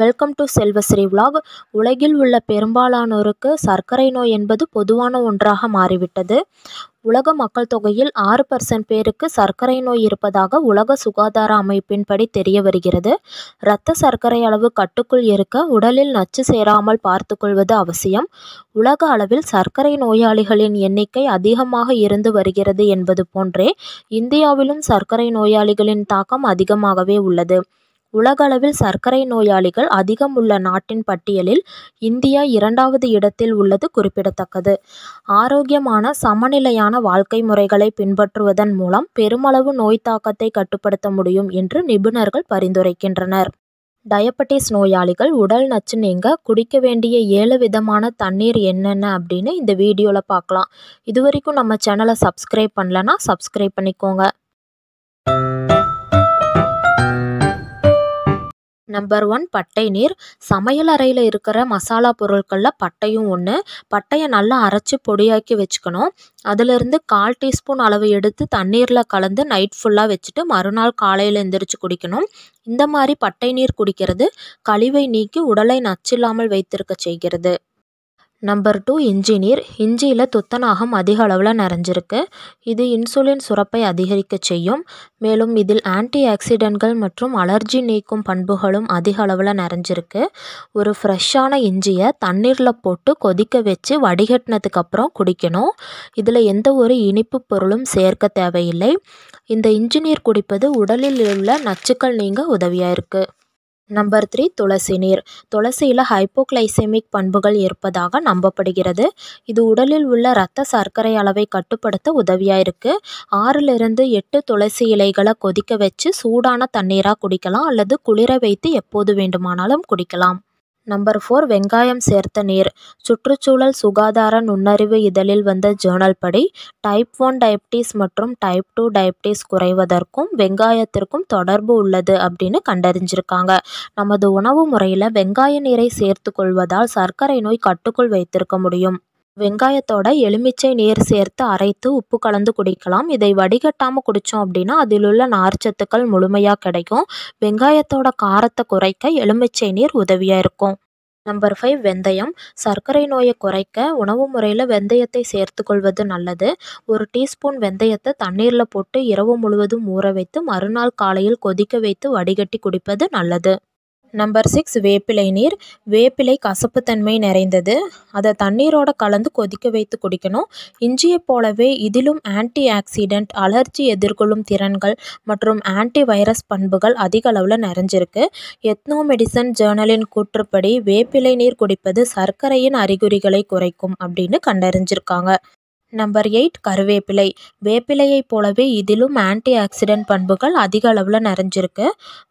welcome to செல்வஸ்ரீ vlog உலகில் உள்ள பெரும்பாலானோருக்கு சர்க்கரை நோய் என்பது பொதுவான ஒன்றாக மாறிவிட்டது உலக மக்கள் தொகையில் ஆறு பர்சன்ட் பேருக்கு சர்க்கரை நோய் இருப்பதாக உலக சுகாதார அமைப்பின்படி தெரிய வருகிறது இரத்த சர்க்கரை அளவு கட்டுக்குள் இருக்க உடலில் நச்சு சேராமல் பார்த்துக்கொள்வது அவசியம் உலக அளவில் சர்க்கரை நோயாளிகளின் எண்ணிக்கை அதிகமாக இருந்து வருகிறது என்பது போன்றே இந்தியாவிலும் சர்க்கரை நோயாளிகளின் தாக்கம் அதிகமாகவே உள்ளது உலகளவில் சர்க்கரை நோயாளிகள் அதிகம் உள்ள நாட்டின் பட்டியலில் இந்தியா இரண்டாவது இடத்தில் உள்ளது குறிப்பிடத்தக்கது ஆரோக்கியமான சமநிலையான வாழ்க்கை முறைகளை பின்பற்றுவதன் மூலம் பெருமளவு நோய் தாக்கத்தை கட்டுப்படுத்த முடியும் என்று நிபுணர்கள் பரிந்துரைக்கின்றனர் டயபட்டிஸ் நோயாளிகள் உடல் நச்சு நீங்க குடிக்க வேண்டிய ஏழு விதமான தண்ணீர் என்னென்ன அப்படின்னு இந்த வீடியோவில் பார்க்கலாம் இது வரைக்கும் நம்ம சேனலை சப்ஸ்கிரைப் பண்ணலன்னா சப்ஸ்கிரைப் பண்ணிக்கோங்க நம்பர் ஒன் பட்டை நீர் சமையல் அறையில் இருக்கிற மசாலா பொருட்களில் பட்டையும் ஒன்று பட்டையை நல்லா அரைச்சி பொடியாக்கி வச்சுக்கணும் அதிலிருந்து கால் டீஸ்பூன் அளவு எடுத்து தண்ணீரில் கலந்து நைட் ஃபுல்லாக வச்சுட்டு மறுநாள் காலையில் எந்திரிச்சு குடிக்கணும் இந்த மாதிரி பட்டை நீர் குடிக்கிறது கழிவை நீக்கி உடலை நச்சில்லாமல் வைத்திருக்க செய்கிறது நம்பர் டூ இஞ்சிநீர் இஞ்சியில் துத்தநாகம் அதிக அளவில் நிறைஞ்சிருக்கு இது இன்சுலின் சுரப்பை அதிகரிக்க செய்யும் மேலும் இதில் ஆன்டி ஆக்சிடென்ட்கள் மற்றும் அலர்ஜி நீக்கும் பண்புகளும் அதிக அளவில் நிறைஞ்சிருக்கு ஒரு ஃப்ரெஷ்ஷான இஞ்சியை தண்ணீரில் போட்டு கொதிக்க வச்சு வடிகட்டினதுக்கப்புறம் குடிக்கணும் இதில் எந்த ஒரு இனிப்பு பொருளும் சேர்க்க தேவையில்லை இந்த இஞ்சிநீர் குடிப்பது உடலில் உள்ள நச்சுக்கள் நீங்க உதவியாக இருக்குது நம்பர் த்ரீ துளசி நீர் துளசியில் ஹைப்போக்ளைசெமிக் பண்புகள் இருப்பதாக நம்பப்படுகிறது இது உடலில் உள்ள இரத்த சர்க்கரை அளவை கட்டுப்படுத்த உதவியாக இருக்குது ஆறிலிருந்து எட்டு துளசி இலைகளை கொதிக்க வச்சு சூடான தண்ணீராக குடிக்கலாம் அல்லது குளிர வைத்து எப்போது வேண்டுமானாலும் குடிக்கலாம் நம்பர் ஃபோர் வெங்காயம் சேர்த்த நீர் சுற்றுச்சூழல் சுகாதார நுண்ணறிவு இதழில் வந்த ஜேர்னல் படி டைப் ஒன் டயபிட்டிஸ் மற்றும் டைப் டூ டயபிட்டிஸ் குறைவதற்கும் வெங்காயத்திற்கும் தொடர்பு உள்ளது அப்படின்னு கண்டறிஞ்சிருக்காங்க நமது உணவு முறையில் வெங்காய நீரை சேர்த்து கொள்வதால் சர்க்கரை நோய் கட்டுக்குள் வைத்திருக்க முடியும் வெங்காயத்தோட எலுமிச்சை நீர் சேர்த்து அரைத்து உப்பு கலந்து குடிக்கலாம் இதை வடிகட்டாமல் குடித்தோம் அப்படின்னா அதில் உள்ள நார்ச்சத்துக்கள் முழுமையாக கிடைக்கும் வெங்காயத்தோட காரத்தை குறைக்க எலுமிச்சை நீர் உதவியாக இருக்கும் நம்பர் ஃபைவ் வெந்தயம் சர்க்கரை நோயை குறைக்க உணவு முறையில் வெந்தயத்தை சேர்த்துக்கொள்வது நல்லது ஒரு டீஸ்பூன் வெந்தயத்தை தண்ணீரில் போட்டு இரவு முழுவதும் ஊற வைத்து மறுநாள் காலையில் கொதிக்க வைத்து வடிகட்டி குடிப்பது நல்லது நம்பர் சிக்ஸ் வேப்பிலை நீர் வேப்பிலை கசப்புத்தன்மை நிறைந்தது அதை தண்ணீரோட கலந்து கொதிக்க வைத்து குடிக்கணும் இஞ்சியை போலவே இதிலும் ஆன்டி ஆக்சிடென்ட் அலர்ஜி எதிர்கொள்ளும் திறன்கள் மற்றும் ஆன்டி வைரஸ் பண்புகள் அதிக அளவில் நிறைஞ்சிருக்கு எத்னோ மெடிசன் ஜேர்னலின் கூற்றுப்படி வேப்பிலை நீர் குடிப்பது சர்க்கரையின் அறிகுறிகளை குறைக்கும் அப்படின்னு கண்டறிஞ்சிருக்காங்க நம்பர் எயிட் கருவேப்பிலை வேப்பிலையைப் போலவே இதிலும் ஆன்டி ஆக்சிடென்ட் பண்புகள் அதிக அளவில் நிறைஞ்சிருக்கு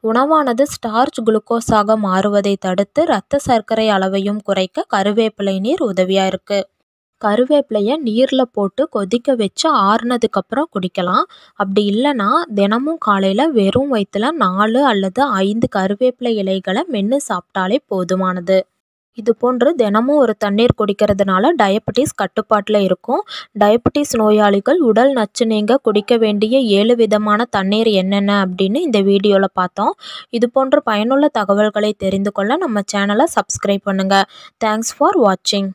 உணவானது ஸ்டார்ச் குளுக்கோஸாக மாறுவதை தடுத்து இரத்த சர்க்கரை அளவையும் குறைக்க கருவேப்பிலை நீர் உதவியாக இருக்குது கருவேப்பிலையை நீரில் போட்டு கொதிக்க வச்சு ஆறுனதுக்கப்புறம் குடிக்கலாம் அப்படி இல்லைன்னா தினமும் காலையில் வெறும் வயிற்றுல நாலு அல்லது ஐந்து கருவேப்பிலை இலைகளை மென்று சாப்பிட்டாலே போதுமானது இது போன்று தினமும் ஒரு தண்ணீர் குடிக்கிறதுனால டயபெட்டிஸ் கட்டுப்பாட்டில் இருக்கும் டயபெட்டிஸ் நோயாளிகள் உடல் நச்சு நீங்க குடிக்க வேண்டிய ஏழு விதமான தண்ணீர் என்னென்ன அப்படின்னு இந்த வீடியோவில் பார்த்தோம் இது போன்ற பயனுள்ள தகவல்களை தெரிந்து கொள்ள நம்ம சேனலை சப்ஸ்கிரைப் பண்ணுங்கள் தேங்க்ஸ் ஃபார் வாட்சிங்